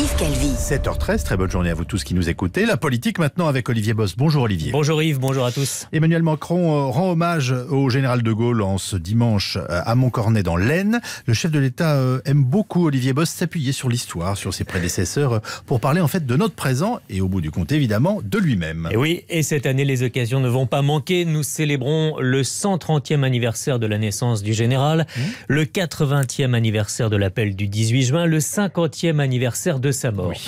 Yves Calvi. 7h13, très bonne journée à vous tous qui nous écoutez. La politique maintenant avec Olivier Boss. Bonjour Olivier. Bonjour Yves, bonjour à tous. Emmanuel Macron euh, rend hommage au général de Gaulle en ce dimanche euh, à Montcornet dans l'Aisne. Le chef de l'État euh, aime beaucoup Olivier Boss s'appuyer sur l'histoire, sur ses prédécesseurs pour parler en fait de notre présent et au bout du compte évidemment de lui-même. Et oui, et cette année les occasions ne vont pas manquer. Nous célébrons le 130e anniversaire de la naissance du général, mmh. le 80e anniversaire de l'appel du 18 juin, le 50e anniversaire de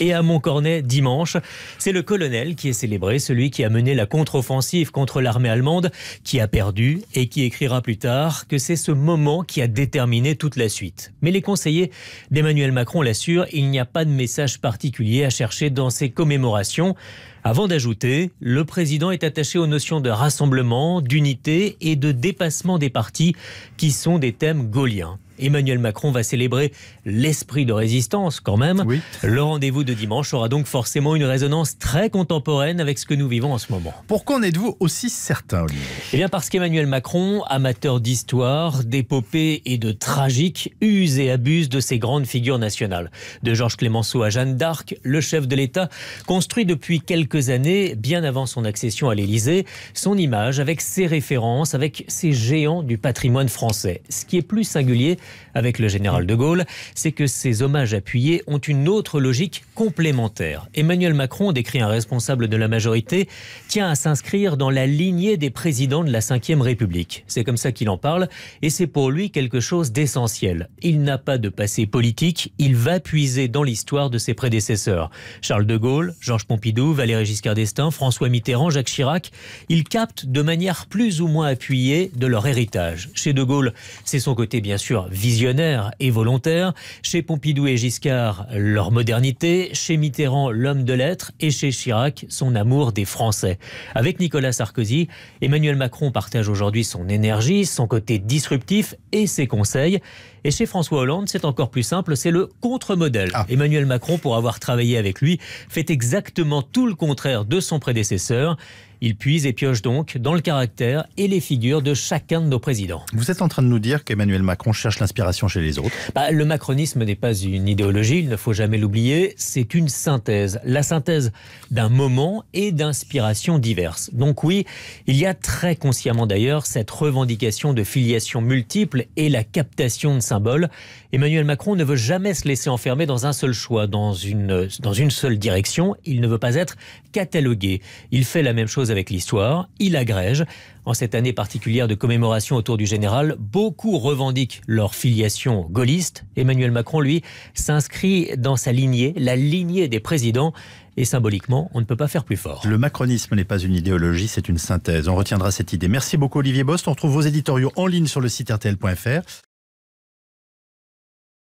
et à Montcornet, dimanche, c'est le colonel qui est célébré, celui qui a mené la contre-offensive contre l'armée allemande, qui a perdu et qui écrira plus tard que c'est ce moment qui a déterminé toute la suite. Mais les conseillers d'Emmanuel Macron l'assurent, il n'y a pas de message particulier à chercher dans ces commémorations. Avant d'ajouter, le président est attaché aux notions de rassemblement, d'unité et de dépassement des partis, qui sont des thèmes gaulliens. Emmanuel Macron va célébrer l'esprit de résistance quand même. Le rendez-vous de dimanche aura donc forcément une résonance très contemporaine avec ce que nous vivons en ce moment. Pourquoi en êtes-vous aussi certain, Eh bien parce qu'Emmanuel Macron, amateur d'histoire, d'épopée et de tragique, use et abuse de ces grandes figures nationales. De Georges Clémenceau à Jeanne d'Arc, le chef de l'État construit depuis quelques années, bien avant son accession à l'Élysée, son image avec ses références, avec ses géants du patrimoine français. Ce qui est plus singulier, avec le général de Gaulle, c'est que ces hommages appuyés ont une autre logique complémentaire. Emmanuel Macron, décrit un responsable de la majorité, tient à s'inscrire dans la lignée des présidents de la Ve République. C'est comme ça qu'il en parle, et c'est pour lui quelque chose d'essentiel. Il n'a pas de passé politique, il va puiser dans l'histoire de ses prédécesseurs. Charles de Gaulle, Georges Pompidou, Valéry Giscard d'Estaing, François Mitterrand, Jacques Chirac, ils captent de manière plus ou moins appuyée de leur héritage. Chez de Gaulle, c'est son côté bien sûr visionnaire et volontaire, chez Pompidou et Giscard leur modernité, chez Mitterrand l'homme de lettres et chez Chirac son amour des Français. Avec Nicolas Sarkozy, Emmanuel Macron partage aujourd'hui son énergie, son côté disruptif et ses conseils. Et chez François Hollande, c'est encore plus simple, c'est le contre-modèle. Ah. Emmanuel Macron, pour avoir travaillé avec lui, fait exactement tout le contraire de son prédécesseur. Il puise et pioche donc dans le caractère et les figures de chacun de nos présidents. Vous êtes en train de nous dire qu'Emmanuel Macron cherche l'inspiration chez les autres bah, Le macronisme n'est pas une idéologie, il ne faut jamais l'oublier, c'est une synthèse. La synthèse d'un moment et d'inspirations diverses. Donc oui, il y a très consciemment d'ailleurs cette revendication de filiation multiple et la captation de symboles. Emmanuel Macron ne veut jamais se laisser enfermer dans un seul choix, dans une, dans une seule direction. Il ne veut pas être catalogué. Il fait la même chose avec l'histoire, il agrège. En cette année particulière de commémoration autour du général, beaucoup revendiquent leur filiation gaulliste. Emmanuel Macron, lui, s'inscrit dans sa lignée, la lignée des présidents. Et symboliquement, on ne peut pas faire plus fort. Le macronisme n'est pas une idéologie, c'est une synthèse. On retiendra cette idée. Merci beaucoup Olivier Bost. On retrouve vos éditoriaux en ligne sur le site rtl.fr.